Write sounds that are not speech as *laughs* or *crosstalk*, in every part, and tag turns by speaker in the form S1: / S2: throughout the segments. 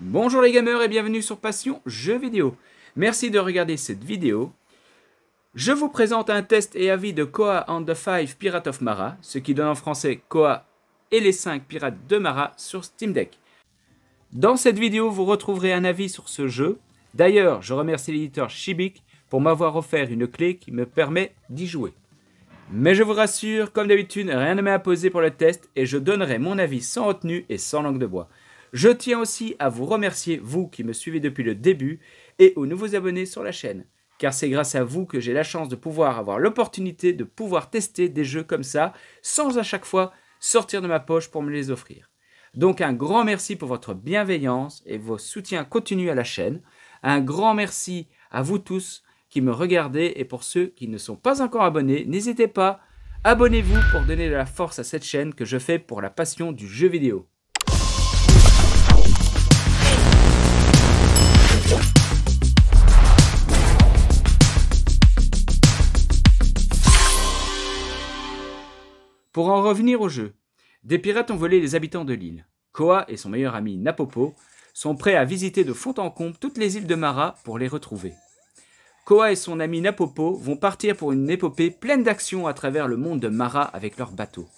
S1: Bonjour les gamers et bienvenue sur Passion Jeux Vidéo. Merci de regarder cette vidéo. Je vous présente un test et avis de Koa and the Five Pirate of Mara, ce qui donne en français Koa et les 5 Pirates de Mara sur Steam Deck. Dans cette vidéo, vous retrouverez un avis sur ce jeu. D'ailleurs, je remercie l'éditeur Shibik pour m'avoir offert une clé qui me permet d'y jouer. Mais je vous rassure, comme d'habitude, rien ne m'est imposé pour le test et je donnerai mon avis sans retenue et sans langue de bois. Je tiens aussi à vous remercier, vous qui me suivez depuis le début, et aux nouveaux abonnés sur la chaîne, car c'est grâce à vous que j'ai la chance de pouvoir avoir l'opportunité de pouvoir tester des jeux comme ça, sans à chaque fois sortir de ma poche pour me les offrir. Donc un grand merci pour votre bienveillance et vos soutiens continus à la chaîne. Un grand merci à vous tous qui me regardez et pour ceux qui ne sont pas encore abonnés, n'hésitez pas, abonnez-vous pour donner de la force à cette chaîne que je fais pour la passion du jeu vidéo. Pour en revenir au jeu, des pirates ont volé les habitants de l'île. Koa et son meilleur ami Napopo sont prêts à visiter de fond en comble toutes les îles de Mara pour les retrouver. Koa et son ami Napopo vont partir pour une épopée pleine d'action à travers le monde de Mara avec leur bateau.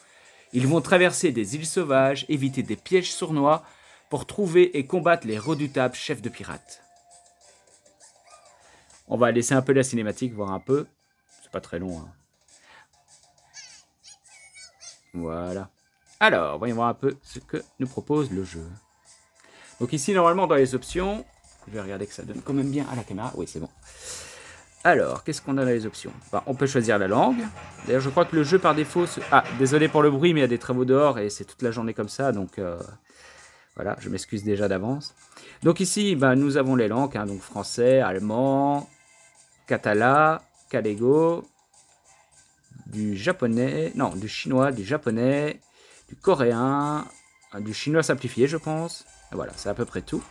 S1: Ils vont traverser des îles sauvages, éviter des pièges sournois pour trouver et combattre les redoutables chefs de pirates. On va laisser un peu la cinématique, voir un peu. C'est pas très long. Hein. Voilà. Alors, voyons voir un peu ce que nous propose le jeu. Donc ici, normalement, dans les options, je vais regarder que ça donne quand même bien à la caméra. Oui, c'est bon. Alors, qu'est-ce qu'on a dans les options bah, On peut choisir la langue. D'ailleurs, je crois que le jeu par défaut... Ah, désolé pour le bruit, mais il y a des travaux dehors et c'est toute la journée comme ça, donc... Euh, voilà, je m'excuse déjà d'avance. Donc ici, bah, nous avons les langues, hein, donc français, allemand, catalan, calego, du japonais, non, du chinois, du japonais, du coréen, euh, du chinois simplifié, je pense. voilà, c'est à peu près tout.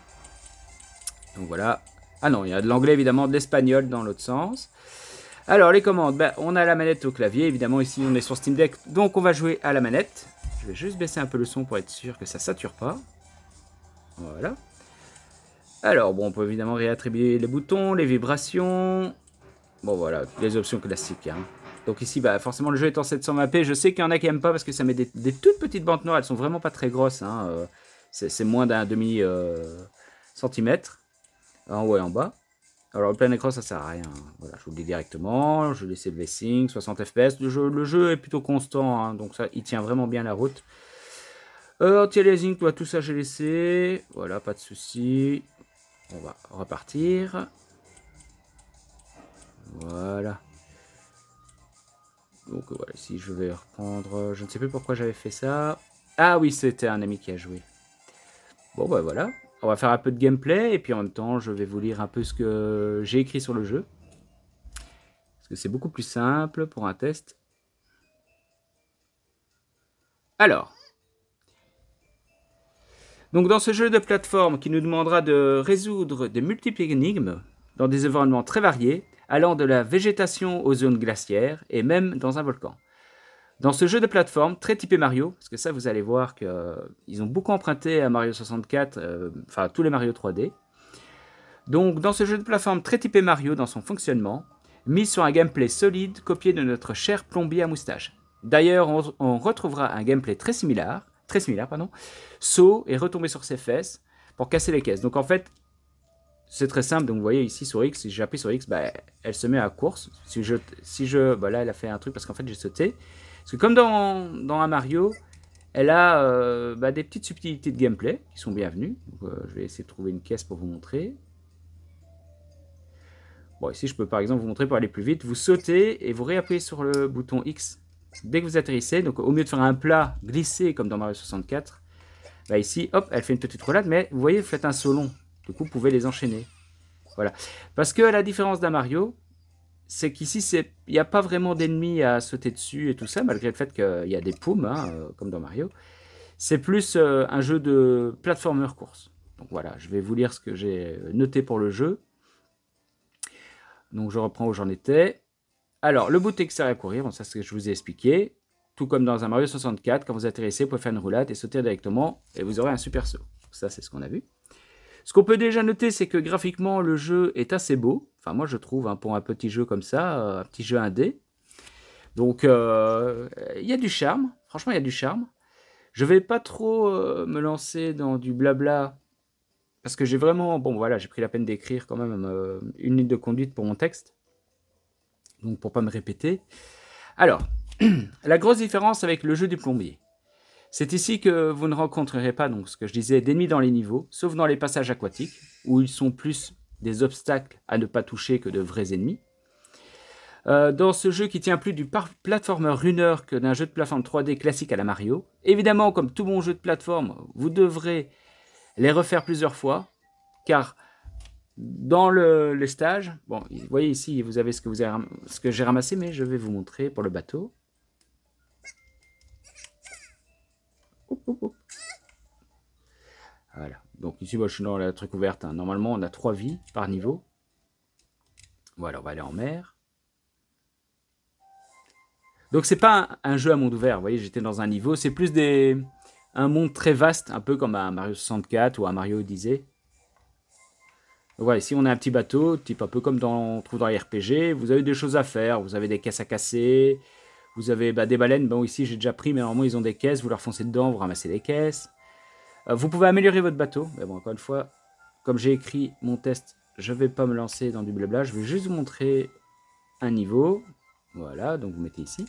S1: Donc voilà. Ah non, il y a de l'anglais, évidemment, de l'espagnol dans l'autre sens. Alors, les commandes, ben, on a la manette au clavier. Évidemment, ici, on est sur Steam Deck, donc on va jouer à la manette. Je vais juste baisser un peu le son pour être sûr que ça sature pas. Voilà. Alors, bon, on peut évidemment réattribuer les boutons, les vibrations. Bon, voilà, les options classiques. Hein. Donc ici, bah, forcément, le jeu est en 700 mappé. Je sais qu'il y en a qui n'aiment pas parce que ça met des, toutes petites bandes noires. Elles sont vraiment pas très grosses. Hein. Euh, c'est moins d'un demi euh, centimètre en haut et en bas. Alors le plein écran ça sert à rien, voilà, je vous le dis directement, je vais laisser le blessing, 60 fps, le jeu, est plutôt constant, hein. donc ça il tient vraiment bien la route. Euh, Anti-aliasing, tout ça j'ai laissé, voilà pas de souci, on va repartir. Voilà. Donc euh, voilà, si je vais reprendre... Euh, je ne sais plus pourquoi j'avais fait ça. Ah oui, c'était un ami qui a joué. Bon bah voilà, on va faire un peu de gameplay et puis en même temps je vais vous lire un peu ce que j'ai écrit sur le jeu. Parce que c'est beaucoup plus simple pour un test. Alors, donc dans ce jeu de plateforme qui nous demandera de résoudre des multiples énigmes dans des environnements très variés, allant de la végétation aux zones glaciaires et même dans un volcan. Dans ce jeu de plateforme très typé Mario, parce que ça vous allez voir qu'ils euh, ont beaucoup emprunté à Mario 64, euh, enfin tous les Mario 3D. Donc dans ce jeu de plateforme très typé Mario dans son fonctionnement, mis sur un gameplay solide copié de notre cher plombier à moustache. D'ailleurs, on, on, retrouvera un gameplay très similaire, très similaire pardon, saut et retomber sur ses fesses pour casser les caisses. Donc en fait, c'est très simple. Donc, vous voyez ici sur X, si j'appuie sur X, bah, elle se met à course. Si je, si je, là, elle a fait un truc parce qu'en fait, j'ai sauté. Parce que comme dans, un Mario, elle a euh, bah, des petites subtilités de gameplay qui sont bienvenues. Euh, je vais essayer de trouver une caisse pour vous montrer. Bon, ici, je peux par exemple vous montrer pour aller plus vite. Vous sautez et vous réappuyez sur le bouton X dès que vous atterrissez. Donc, au mieux de faire un plat glissé comme dans Mario 64, bah, ici, hop, elle fait une petite roulade. Mais vous voyez, vous faites un saut du coup, vous pouvez les enchaîner. Voilà. Parce que la différence d'un Mario, c'est qu'ici, il n'y a pas vraiment d'ennemis à sauter dessus et tout ça, malgré le fait qu'il y a des poumes, hein, euh, comme dans Mario. C'est plus euh, un jeu de platformer course. Donc voilà, je vais vous lire ce que j'ai euh, noté pour le jeu. Donc je reprends où j'en étais. Alors, le bout extérieur à courir, bon, ça c'est ce que je vous ai expliqué. Tout comme dans un Mario 64, quand vous atterrissez, vous pouvez faire une roulade et sauter directement, et vous aurez un super saut. Ça, c'est ce qu'on a vu. Ce qu'on peut déjà noter, c'est que graphiquement, le jeu est assez beau. Enfin, moi, je trouve, hein, pour un petit jeu comme ça, euh, un petit jeu indé. Donc, euh, il y a du charme. Franchement, il y a du charme. Je vais pas trop euh, me lancer dans du blabla parce que j'ai vraiment, bon voilà, j'ai pris la peine d'écrire quand même une ligne de conduite pour mon texte, donc pour pas me répéter. Alors, *clears throat* la grosse différence avec le jeu du plombier, c'est ici que vous ne rencontrerez pas, donc, ce que je disais, d'ennemis dans les niveaux, sauf dans les passages aquatiques, où ils sont plus des obstacles à ne pas toucher que de vrais ennemis. Euh, dans ce jeu qui tient plus du platformer runner que d'un jeu de plateforme 3D classique à la Mario, évidemment, comme tout bon jeu de plateforme, vous devrez les refaire plusieurs fois, car dans le, stage, bon, vous voyez ici, vous avez ce que, vous avez, ce que j'ai ramassé, mais je vais vous montrer pour le bateau. Voilà. Donc ici, moi, je suis dans la truc ouverte. Hein. Normalement, on a trois vies par niveau. Voilà, on va aller en mer. Donc c'est pas un, jeu à monde ouvert. Vous voyez, j'étais dans un niveau. C'est plus des un monde très vaste, un peu comme à Mario 64 ou à Mario Odyssey. voilà, ici on a un petit bateau, type un peu comme dans, trouve dans les RPG. Vous avez des choses à faire, vous avez des caisses à casser, vous avez bah, des baleines, bon ici j'ai déjà pris, mais normalement ils ont des caisses, vous leur foncez dedans, vous ramassez des caisses. Euh, vous pouvez améliorer votre bateau, mais bon encore une fois, comme j'ai écrit mon test, je ne vais pas me lancer dans du blabla, je vais juste vous montrer un niveau. Voilà, donc vous mettez ici.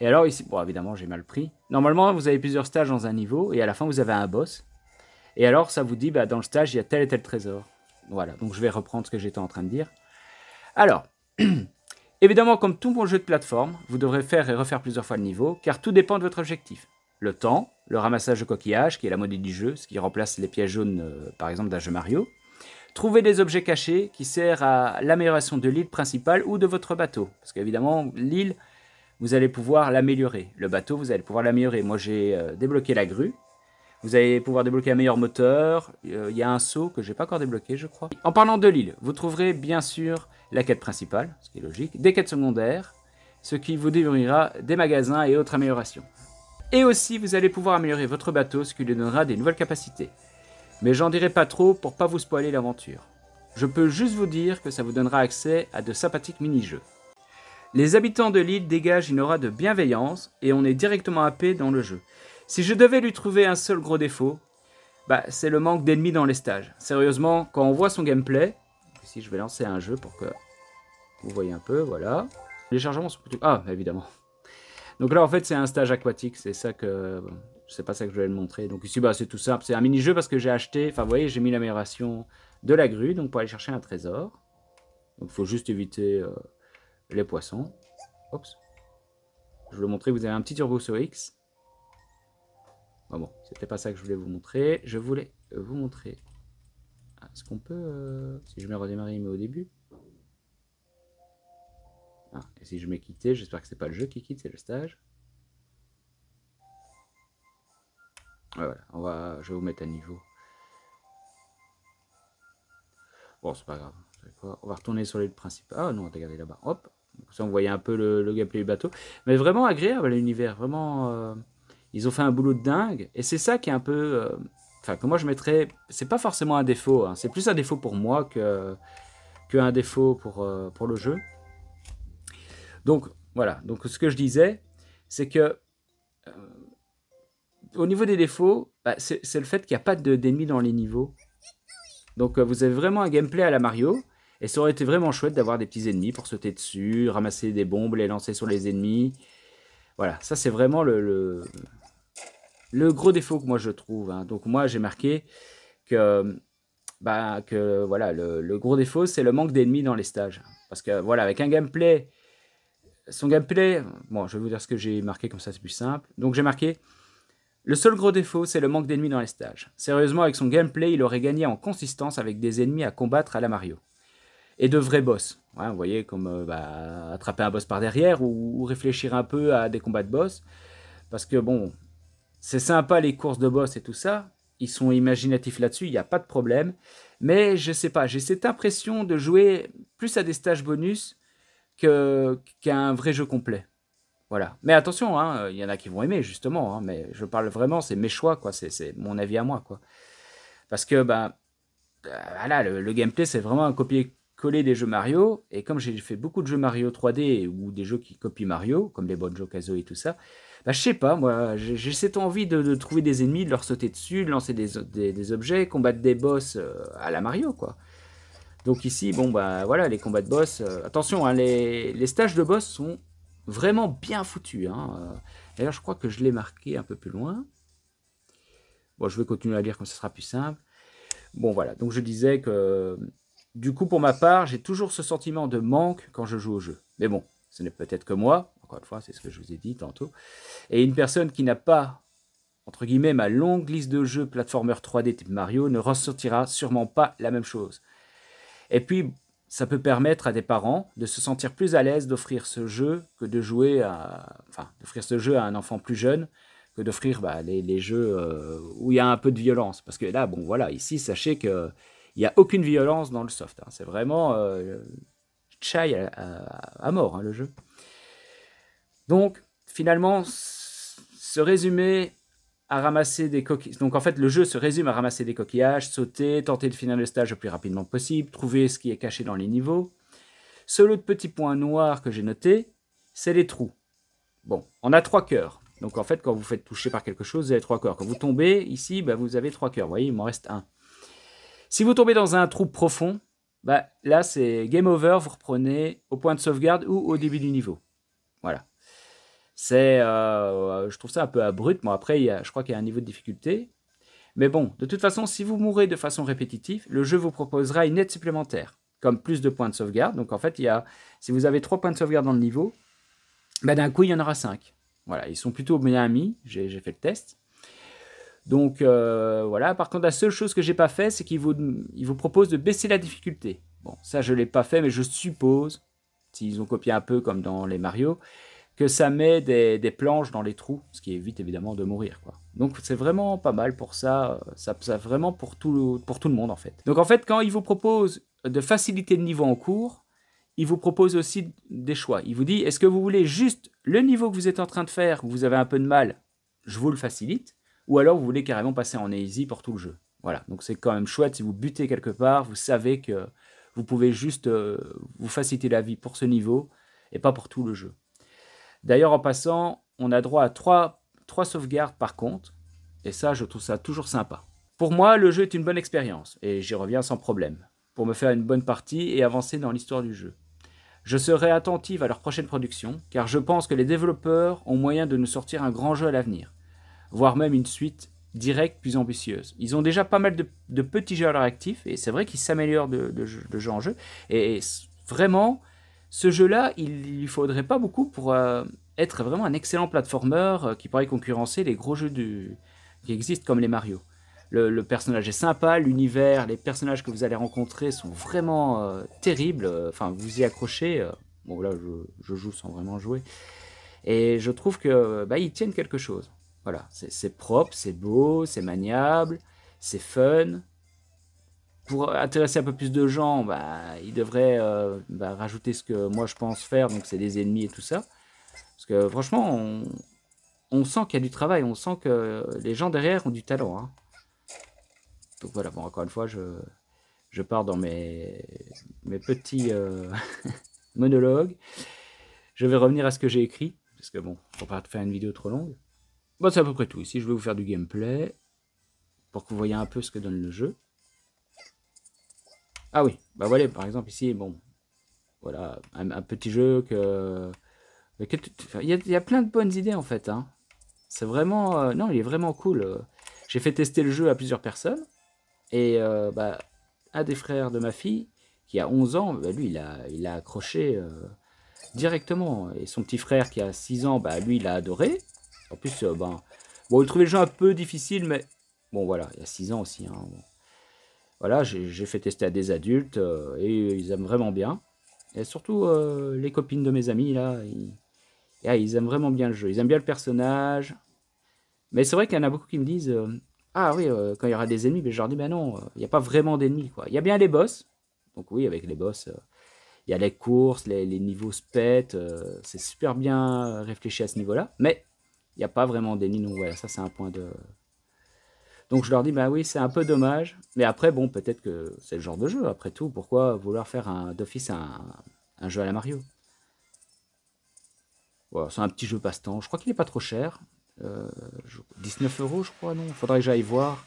S1: Et alors ici, bon évidemment j'ai mal pris. Normalement vous avez plusieurs stages dans un niveau, et à la fin vous avez un boss. Et alors ça vous dit, bah, dans le stage il y a tel et tel trésor. Voilà, donc je vais reprendre ce que j'étais en train de dire. Alors, *clears throat* Évidemment, comme tout bon jeu de plateforme, vous devrez faire et refaire plusieurs fois le niveau, car tout dépend de votre objectif. Le temps, le ramassage de coquillages, qui est la monnaie du jeu, ce qui remplace les pièges jaunes, euh, par exemple, d'un jeu Mario. Trouver des objets cachés qui servent à l'amélioration de l'île principale ou de votre bateau. Parce qu'évidemment, l'île, vous allez pouvoir l'améliorer. Le bateau, vous allez pouvoir l'améliorer. Moi, j'ai euh, débloqué la grue, vous allez pouvoir débloquer un meilleur moteur. Euh, il y a un saut que j'ai pas encore débloqué, je crois. En parlant de l'île, vous trouverez bien sûr la quête principale, ce qui est logique, des quêtes secondaires, ce qui vous délivrera des magasins et autres améliorations. Et aussi, vous allez pouvoir améliorer votre bateau, ce qui lui donnera des nouvelles capacités. Mais j'en dirai pas trop pour pas vous spoiler l'aventure. Je peux juste vous dire que ça vous donnera accès à de sympathiques mini-jeux. Les habitants de l'île dégagent une aura de bienveillance et on est directement happé dans le jeu. Si je devais lui trouver un seul gros défaut, bah, c'est le manque d'ennemis dans les stages. Sérieusement, quand on voit son gameplay, ici je vais lancer un jeu pour que vous voyez un peu, voilà. Les chargements sont plutôt... Ah, évidemment. Donc là, en fait, c'est un stage aquatique, c'est ça que... c'est pas ça que je voulais le montrer. Donc ici, bah, c'est tout simple, c'est un mini-jeu parce que j'ai acheté... Enfin, vous voyez, j'ai mis l'amélioration de la grue, donc pour aller chercher un trésor. Donc il faut juste éviter euh, les poissons. Oups. Je vous le montrer, vous avez un petit turbo sur X bon, c'était pas ça que je voulais vous montrer. Je voulais vous montrer. Ah, est-ce qu'on peut. Euh, si je mets redémarrer, il met au début. Ah, et si je mets quitté j'espère que c'est pas le jeu qui quitte, c'est le stage. voilà, on va, je vais vous mettre à niveau. Bon, c'est pas grave. On va retourner sur les principales Ah non, regardez là-bas. Hop. ça, on voyait un peu le, gameplay du bateau. Mais vraiment agréable l'univers. Vraiment. Euh, ils ont fait un boulot de dingue. Et c'est ça qui est un peu. Euh, enfin, que moi je mettrais. C'est pas forcément un défaut. Hein. C'est plus un défaut pour moi que, que défaut pour, euh, pour le jeu. Donc, voilà. Donc, ce que je disais, c'est que. Euh, au niveau des défauts, bah, c'est le fait qu'il n'y a pas d'ennemis dans les niveaux. Donc, vous avez vraiment un gameplay à la Mario. Et ça aurait été vraiment chouette d'avoir des petits ennemis pour sauter dessus, ramasser des bombes, les lancer sur les ennemis. Voilà, ça c'est vraiment le, le gros défaut que moi je trouve, hein. donc moi j'ai marqué que, bah, que voilà, le, gros défaut c'est le manque d'ennemis dans les stages. Parce que voilà, avec un gameplay, son gameplay, bon je vais vous dire ce que j'ai marqué comme ça c'est plus simple. Donc j'ai marqué, le seul gros défaut c'est le manque d'ennemis dans les stages. Sérieusement avec son gameplay il aurait gagné en consistance avec des ennemis à combattre à la Mario. Et de vrais boss. Hein, vous voyez, comme euh, bah, attraper un boss par derrière ou réfléchir un peu à des combats de boss. Parce que bon, c'est sympa les courses de boss et tout ça. Ils sont imaginatifs là-dessus, il n'y a pas de problème. Mais je sais pas, j'ai cette impression de jouer plus à des stages bonus qu'à un vrai jeu complet. Voilà. Mais attention, hein, il y en a qui vont aimer justement. Hein, mais je parle vraiment, c'est mes choix, quoi. C'est mon avis à moi, quoi. Parce que ben, euh, le, le gameplay, c'est vraiment un copier coller des jeux Mario, et comme j'ai fait beaucoup de jeux Mario 3D ou des jeux qui copient Mario, comme les bonnes Jokazo et tout ça, bah, je sais pas, moi, j'ai cette envie de, trouver des ennemis, de leur sauter dessus, de lancer des, des, objets, combattre des boss euh, à la Mario, quoi. Donc ici, bon, bah voilà, les combats de boss. Euh, attention, hein, les, les, stages de boss sont vraiment bien foutus. Hein. Euh. D'ailleurs, je crois que je l'ai marqué un peu plus loin. Bon, je vais continuer à lire comme ça sera plus simple. Bon, voilà, donc je disais que du coup, pour ma part, j'ai toujours ce sentiment de manque quand je joue au jeu. Mais bon, ce n'est peut-être que moi, encore une fois, c'est ce que je vous ai dit tantôt. Et une personne qui n'a pas, entre guillemets, ma longue liste de jeux platformer 3D type Mario ne ressentira sûrement pas la même chose. Et puis, ça peut permettre à des parents de se sentir plus à l'aise d'offrir ce jeu que de jouer à, enfin, d'offrir ce jeu à un enfant plus jeune que d'offrir bah, les, jeux euh, où il y a un peu de violence. Parce que là, bon, voilà, ici, sachez que il n'y a aucune violence dans le soft. Hein. C'est vraiment euh, chai à, mort, hein, le jeu. Donc, finalement, se résumer à ramasser des coquilles. Donc, en fait, le jeu se résume à ramasser des coquillages, sauter, tenter de finir le stage le plus rapidement possible, trouver ce qui est caché dans les niveaux. Seul autre petit point noir que j'ai noté, c'est les trous. Bon, on a trois cœurs. Donc en fait, quand vous faites toucher par quelque chose, vous avez trois cœurs. Quand vous tombez ici, bah, vous avez trois cœurs. Vous voyez, il m'en reste un. Si vous tombez dans un trou profond, bah, là, c'est game over, vous reprenez au point de sauvegarde ou au début du niveau. Voilà. C'est, euh, je trouve ça un peu abrupt. mais après, je crois qu'il y a un niveau de difficulté. Mais bon, de toute façon, si vous mourrez de façon répétitive, le jeu vous proposera une aide supplémentaire, comme plus de points de sauvegarde. Donc en fait, il y a, si vous avez trois points de sauvegarde dans le niveau, bah, d'un coup, il y en aura cinq. Voilà, ils sont plutôt bien amis, j'ai fait le test. Donc euh, voilà, par contre la seule chose que j'ai pas fait, c'est qu'il vous, propose de baisser la difficulté. Bon, ça je l'ai pas fait, mais je suppose, s'ils ont copié un peu comme dans les Mario, que ça met des, planches dans les trous, ce qui évite évidemment de mourir. Donc c'est vraiment pas mal pour ça, euh, vraiment pour tout, le, monde en fait. Donc en fait, quand il vous propose de faciliter le niveau en cours, il vous propose aussi des choix. Il vous dit, est-ce que vous voulez juste le niveau que vous êtes en train de faire, où vous avez un peu de mal, je vous le facilite ou alors vous voulez carrément passer en easy pour tout le jeu. Voilà, donc c'est quand même chouette si vous butez quelque part, vous savez que vous pouvez juste euh, vous faciliter la vie pour ce niveau et pas pour tout le jeu. D'ailleurs, en passant, on a droit à 3 trois sauvegardes par compte, et ça, je trouve ça toujours sympa. Pour moi, le jeu est une bonne expérience, et j'y reviens sans problème, pour me faire une bonne partie et avancer dans l'histoire du jeu. Je serai attentive à leur prochaine production, car je pense que les développeurs ont moyen de nous sortir un grand jeu à l'avenir voire même une suite directe plus ambitieuse. Ils ont déjà pas mal de, petits jeux à leur actif, et c'est vrai qu'ils s'améliorent de, jeu en jeu. Et, vraiment, ce jeu-là, il lui faudrait pas beaucoup pour euh, être vraiment un excellent platformer euh, qui pourrait concurrencer les gros jeux du... qui existent comme les Mario. Le, personnage est sympa, l'univers, les personnages que vous allez rencontrer sont vraiment euh, terribles. Enfin, vous y accrochez. bon, là, je, joue sans vraiment jouer. Et je trouve que bah, ils tiennent quelque chose. Voilà, c'est propre, c'est beau, c'est maniable, c'est fun. Pour intéresser un peu plus de gens, bah, ils devraient euh, bah, rajouter ce que moi je pense faire, donc c'est des ennemis et tout ça. Parce que franchement, on, sent qu'il y a du travail, on sent que les gens derrière ont du talent. Hein. Donc voilà, bon, encore une fois, je, je pars dans mes, mes petits euh, *laughs* monologues. Je vais revenir à ce que j'ai écrit, parce que bon, ne pas faire une vidéo trop longue c'est à peu près tout. Ici, je vais vous faire du gameplay pour que vous voyez un peu ce que donne le jeu. Ah oui, bah voilà, par exemple ici, bon, voilà, un, petit jeu que... Il y, a, plein de bonnes idées en fait. Hein. C'est vraiment... Euh, non, il est vraiment cool. J'ai fait tester le jeu à plusieurs personnes. Et euh, bah, un des frères de ma fille, qui a 11 ans, bah, lui, il a, il a accroché euh, directement. Et son petit frère qui a 6 ans, bah, lui, il a adoré. En plus, euh, ben, bon, vous trouvez le jeu un peu difficile, mais bon, voilà, il y a 6 ans aussi. Hein, Voilà, j'ai fait tester à des adultes euh, et ils aiment vraiment bien. Et surtout, euh, les copines de mes amis, là, ah, ils, aiment vraiment bien le jeu. Ils aiment bien le personnage. Mais c'est vrai qu'il y en a beaucoup qui me disent Ah oui, quand il y aura des ennemis, mais ben, je leur dis Ben non, il n'y a pas vraiment d'ennemis. Il y a bien les boss. Donc, oui, avec les boss il y a les courses, les, niveaux se c'est super bien réfléchi à ce niveau-là. Mais il n'y a pas vraiment des non Ouais, ça, c'est un point de. Donc je leur dis, bah oui, c'est un peu dommage. Mais après, bon, peut-être que c'est le genre de jeu. Après tout, pourquoi vouloir faire d'office un, jeu à la Mario voilà, C'est un petit jeu passe-temps. Je crois qu'il n'est pas trop cher. 19 euh, euros, je crois, non Faudrait que j'aille voir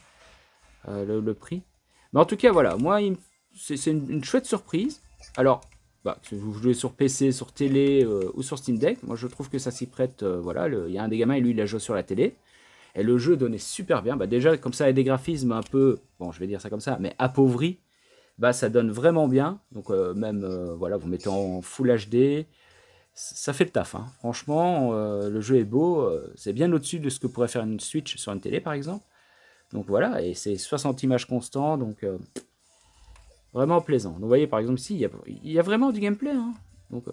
S1: euh, le, prix. Mais en tout cas, voilà, moi, c'est une chouette surprise. Alors, bah, vous jouez sur PC, sur télé euh, ou sur Steam Deck, moi je trouve que ça s'y prête. Euh, voilà, il y a un des gamins et lui il a joué sur la télé. Et le jeu donnait super bien. Bah, déjà, comme ça, avec des graphismes un peu, bon, je vais dire ça comme ça, mais appauvris, bah, ça donne vraiment bien. Donc, euh, même, voilà, vous mettez en Full HD, ça fait le taf. Hein. Franchement, le jeu est beau. c'est bien au-dessus de ce que pourrait faire une Switch sur une télé, par exemple. Donc voilà, et c'est 60 images constantes. Donc Vraiment plaisant. Donc, vous voyez, par exemple, ici, il y a, vraiment du gameplay. Hein. Donc, euh,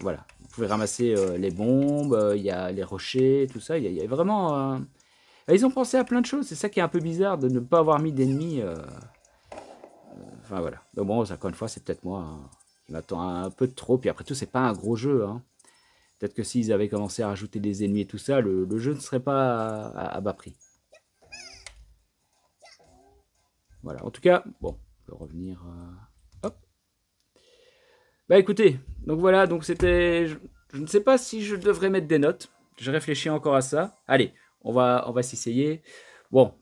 S1: voilà. Vous pouvez ramasser euh, les bombes, euh, il y a les rochers, tout ça. Il y a, vraiment... Ils ont pensé à plein de choses. C'est ça qui est un peu bizarre de ne pas avoir mis d'ennemis. Enfin, voilà. Donc, bon, encore une fois, c'est peut-être moi hein, qui m'attends un peu trop. Puis après tout, c'est pas un gros jeu. Hein. Peut-être que s'ils avaient commencé à rajouter des ennemis et tout ça, le, jeu ne serait pas à bas prix. Voilà. En tout cas, bon, revenir. Euh, hop. Bah écoutez, donc voilà, donc c'était. Je, ne sais pas si je devrais mettre des notes. Je réfléchis encore à ça. Allez, on va, on va s'essayer. Bon,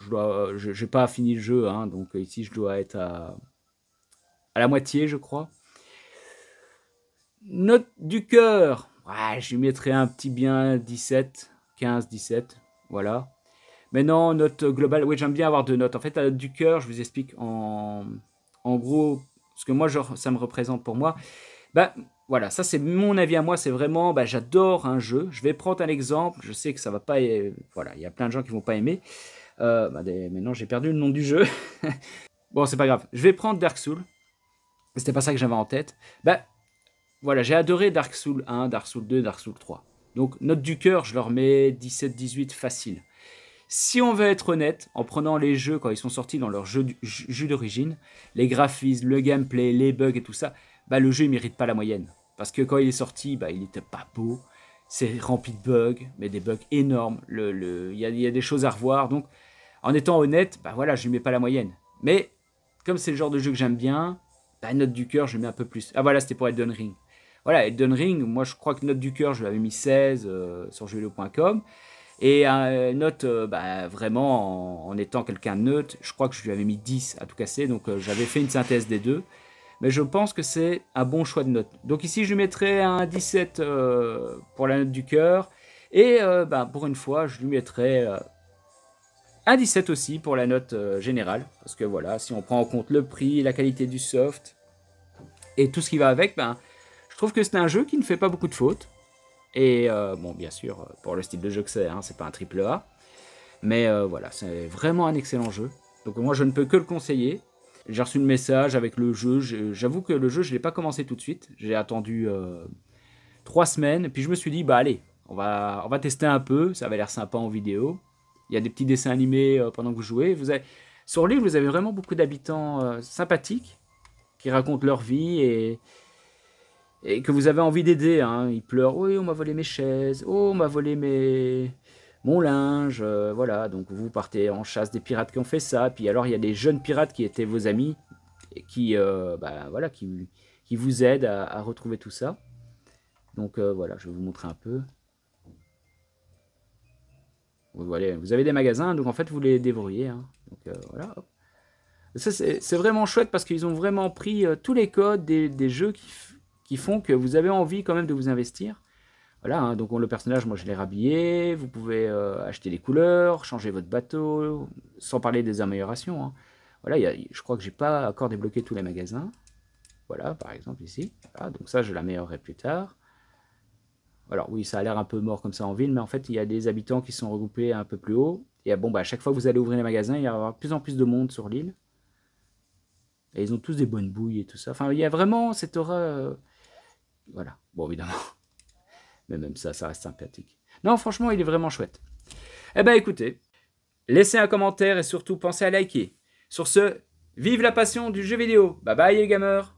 S1: je dois, euh, j'ai pas fini le jeu, hein, donc euh, ici je dois être à, à la moitié, je crois. Note du cœur. je lui mettrai un petit bien 17, 15, 17. Voilà. Maintenant, note globale. Oui, j'aime bien avoir deux notes. En fait, la note du cœur, je vous explique en, gros ce que moi, genre, ça me représente pour moi. Bah, voilà, ça c'est mon avis à moi, c'est vraiment, bah, j'adore un jeu. Je vais prendre un exemple, je sais que ça va pas, euh, voilà, il y a plein de gens qui vont pas aimer. Euh, bah, maintenant j'ai perdu le nom du jeu. *laughs* bon, c'est pas grave. Je vais prendre Dark Souls. C'était pas ça que j'avais en tête. Bah, voilà, j'ai adoré Dark Souls 1, Dark Souls 2, Dark Souls 3. Donc, note du cœur, je leur mets 17-18 facile. Si on veut être honnête, en prenant les jeux quand ils sont sortis dans leur jeu, d'origine, les graphismes, le gameplay, les bugs et tout ça, bah le jeu ne mérite pas la moyenne. Parce que quand il est sorti, bah, il n'était pas beau, c'est rempli de bugs, mais des bugs énormes, il le, y, a, y, a, des choses à revoir. Donc en étant honnête, bah voilà, je ne mets pas la moyenne. Mais comme c'est le genre de jeu que j'aime bien, bah, note du cœur, je mets un peu plus. Ah voilà, c'était pour Elden Ring. Voilà, Elden Ring, moi je crois que note du cœur, je l'avais mis 16 euh, sur jeuxvideo.com. Et une euh, note euh, bah, vraiment en, étant quelqu'un de neutre, je crois que je lui avais mis 10 à tout casser, donc euh, j'avais fait une synthèse des deux. Mais je pense que c'est un bon choix de note. Donc ici je lui mettrai un 17 pour la note du cœur. Et bah, pour une fois, je lui mettrai un 17 aussi pour la note générale. Parce que voilà, si on prend en compte le prix, la qualité du soft et tout ce qui va avec, ben, je trouve que c'est un jeu qui ne fait pas beaucoup de fautes. Et euh, bon, bien sûr, pour le style de jeu que c'est, hein, c'est pas un triple A. Mais euh, voilà, c'est vraiment un excellent jeu. Donc moi, je ne peux que le conseiller. J'ai reçu le message avec le jeu. J'avoue que le jeu, je ne l'ai pas commencé tout de suite. J'ai attendu euh, trois semaines. Puis je me suis dit, bah allez, on va, on va tester un peu. Ça avait l'air sympa en vidéo. Il y a des petits dessins animés pendant que vous jouez. Vous avez... Sur l'île, vous avez vraiment beaucoup d'habitants sympathiques qui racontent leur vie et et que vous avez envie d'aider. Hein. Ils pleurent. oui, on m'a volé mes chaises, oh, on m'a volé mes... mon linge, euh, voilà. Donc vous partez en chasse des pirates qui ont fait ça. Puis alors, il y a des jeunes pirates qui étaient vos amis, et qui, euh, bah, voilà, qui, qui vous aident à, retrouver tout ça. Donc euh, voilà, je vais vous montrer un peu. Vous, vous avez des magasins, donc en fait, vous les dévoriez. Hein. Donc voilà, c'est vraiment chouette parce qu'ils ont vraiment pris tous les codes des, des jeux qui, qui font que vous avez envie quand même de vous investir. Voilà, hein, donc le personnage, moi je l'ai rhabillé, vous pouvez euh, acheter des couleurs, changer votre bateau, sans parler des améliorations. Hein. Voilà, je crois que je n'ai pas encore débloqué tous les magasins. Voilà, par exemple ici. donc ça, je l'améliorerai plus tard. Alors oui, ça a l'air un peu mort comme ça en ville, mais en fait, il y a des habitants qui sont regroupés un peu plus haut. Et bon, bah, à chaque fois que vous allez ouvrir les magasins, il y aura de plus en plus de monde sur l'île. Et ils ont tous des bonnes bouilles et tout ça. Enfin, il y a vraiment cette aura... Voilà. Bon, évidemment. *laughs* Mais même ça, ça reste sympathique. Non, franchement, il est vraiment chouette. Eh ben, écoutez, laissez un commentaire et surtout pensez à liker. Sur ce, vive la passion du jeu vidéo. Bye bye les gamers